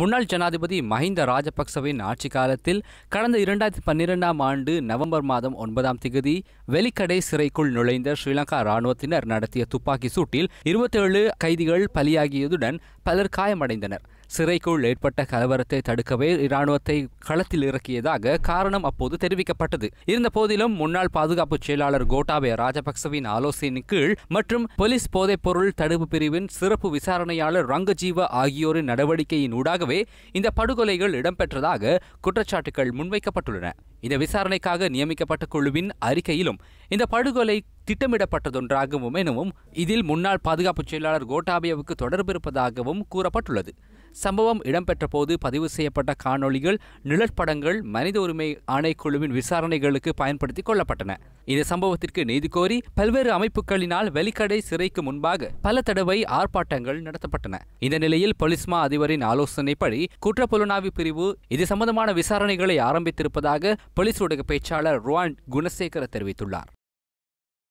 முன்னாள் ஜனாதிபதி மஹிந்த ராஜபக்சவின் ஆட்சி காலத்தில் கடந்த இரண்டாயிரத்தி பன்னிரெண்டாம் ஆண்டு நவம்பர் மாதம் ஒன்பதாம் திகதி வெளிக்கடை சிறைக்குள் நுழைந்த ஸ்ரீலங்கா ராணுவத்தினர் நடத்திய துப்பாக்கி சூட்டில் இருபத்தேழு கைதிகள் பலியாகியதுடன் பலர் காயமடைந்தனர் சிறைக்குள் ஏற்பட்ட கலவரத்தை தடுக்கவே இராணுவத்தை களத்தில் இறக்கியதாக காரணம் அப்போது தெரிவிக்கப்பட்டது இருந்த போதிலும் முன்னாள் பாதுகாப்பு செயலாளர் கோட்டாபய ராஜபக்சவின் ஆலோசனை கீழ் மற்றும் போலீஸ் போதைப்பொருள் தடுப்பு பிரிவின் சிறப்பு விசாரணையாளர் ரங்கஜீவ ஆகியோரின் நடவடிக்கையின் ஊடாகவே இந்த படுகொலைகள் இடம்பெற்றதாக குற்றச்சாட்டுகள் முன்வைக்கப்பட்டுள்ளன இந்த விசாரணைக்காக நியமிக்கப்பட்ட குழுவின் அறிக்கையிலும் இந்த படுகொலை திட்டமிடப்பட்டதொன்றாகவும் எனவும் இதில் முன்னாள் பாதுகாப்பு செயலாளர் கோட்டாபியாவுக்கு தொடர்பு இருப்பதாகவும் கூறப்பட்டுள்ளது சம்பவம் இடம்பெற்றபோது பதிவு செய்யப்பட்ட காணொளிகள் நிழற்படங்கள் மனித உரிமை ஆணைக்குழுவின் விசாரணைகளுக்கு பயன்படுத்திக் கொள்ளப்பட்டன இந்த சம்பவத்திற்கு நீதி கோரி பல்வேறு அமைப்புகளினால் வெளிக்கடை சிறைக்கு முன்பாக பல தடவை ஆர்ப்பாட்டங்கள் நடத்தப்பட்டன இந்த நிலையில் பொலிஸ்மா அதிபரின் ஆலோசனைப்படி குற்றப்புலனாய்வு பிரிவு இது சம்பந்தமான விசாரணைகளை ஆரம்பித்திருப்பதாக பொலிஸ் ஊடக பேச்சாளர் ருவான் குணசேகர தெரிவித்துள்ளார்